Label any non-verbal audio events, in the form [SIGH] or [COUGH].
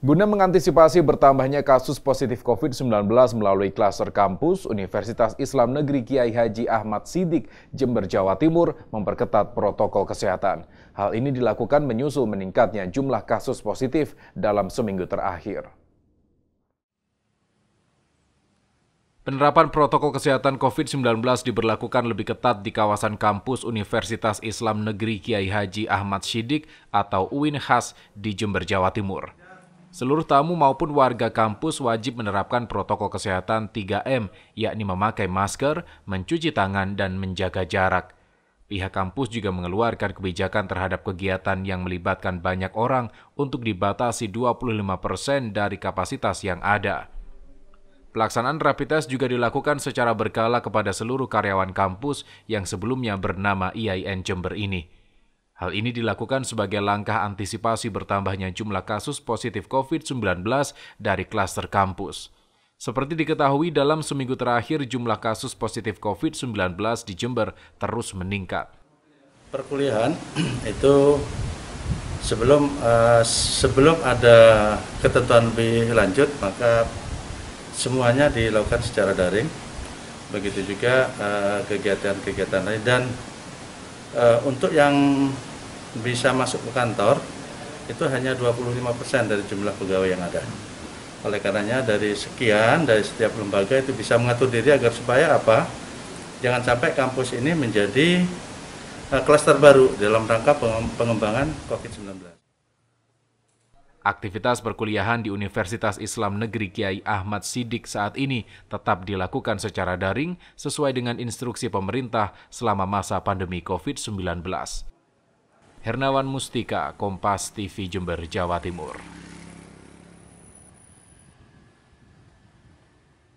Guna mengantisipasi bertambahnya kasus positif COVID-19 melalui klaster kampus, Universitas Islam Negeri Kiai Haji Ahmad Sidik, Jember, Jawa Timur, memperketat protokol kesehatan. Hal ini dilakukan menyusul meningkatnya jumlah kasus positif dalam seminggu terakhir. Penerapan protokol kesehatan COVID-19 diberlakukan lebih ketat di kawasan kampus Universitas Islam Negeri Kiai Haji Ahmad Sidik atau UIN Khas di Jember, Jawa Timur. Seluruh tamu maupun warga kampus wajib menerapkan protokol kesehatan 3M, yakni memakai masker, mencuci tangan, dan menjaga jarak. Pihak kampus juga mengeluarkan kebijakan terhadap kegiatan yang melibatkan banyak orang untuk dibatasi 25% dari kapasitas yang ada. Pelaksanaan rapid test juga dilakukan secara berkala kepada seluruh karyawan kampus yang sebelumnya bernama IAIN Jember ini. Hal ini dilakukan sebagai langkah antisipasi bertambahnya jumlah kasus positif COVID-19 dari klaster kampus. Seperti diketahui, dalam seminggu terakhir jumlah kasus positif COVID-19 di Jember terus meningkat. Perkuliahan [CLEARS THROAT] itu sebelum uh, sebelum ada ketentuan lebih lanjut maka semuanya dilakukan secara daring. Begitu juga eh, kegiatan-kegiatan uh, lain dan uh, untuk yang bisa masuk ke kantor itu hanya 25% dari jumlah pegawai yang ada. Oleh karenanya dari sekian dari setiap lembaga itu bisa mengatur diri agar supaya apa? Jangan sampai kampus ini menjadi e, klaster baru dalam rangka pengembangan COVID-19. Aktivitas perkuliahan di Universitas Islam Negeri Kiai Ahmad Sidik saat ini tetap dilakukan secara daring sesuai dengan instruksi pemerintah selama masa pandemi COVID-19. Hernawan Mustika, Kompas TV Jember, Jawa Timur.